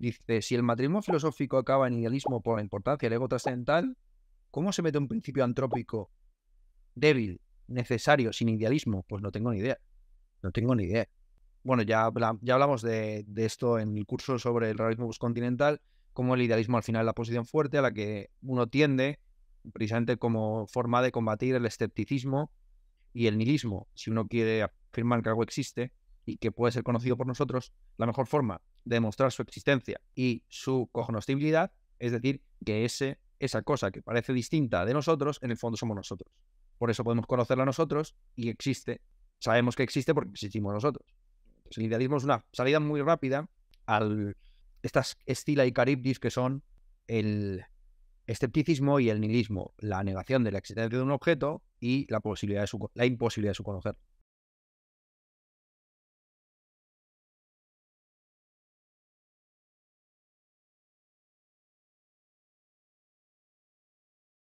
Dice, si el matrimonio filosófico acaba en idealismo por la importancia del ego trascendental, ¿cómo se mete un principio antrópico débil, necesario, sin idealismo? Pues no tengo ni idea. No tengo ni idea. Bueno, ya, ya hablamos de, de esto en el curso sobre el realismo continental como el idealismo al final es la posición fuerte a la que uno tiende, precisamente como forma de combatir el escepticismo y el nihilismo. Si uno quiere afirmar que algo existe, que puede ser conocido por nosotros, la mejor forma de demostrar su existencia y su cognoscibilidad es decir, que ese, esa cosa que parece distinta de nosotros, en el fondo somos nosotros. Por eso podemos conocerla nosotros y existe. Sabemos que existe porque existimos nosotros. el idealismo es una salida muy rápida al estas estila y caribdis que son el escepticismo y el nihilismo, la negación de la existencia de un objeto y la, posibilidad de su, la imposibilidad de su conocer.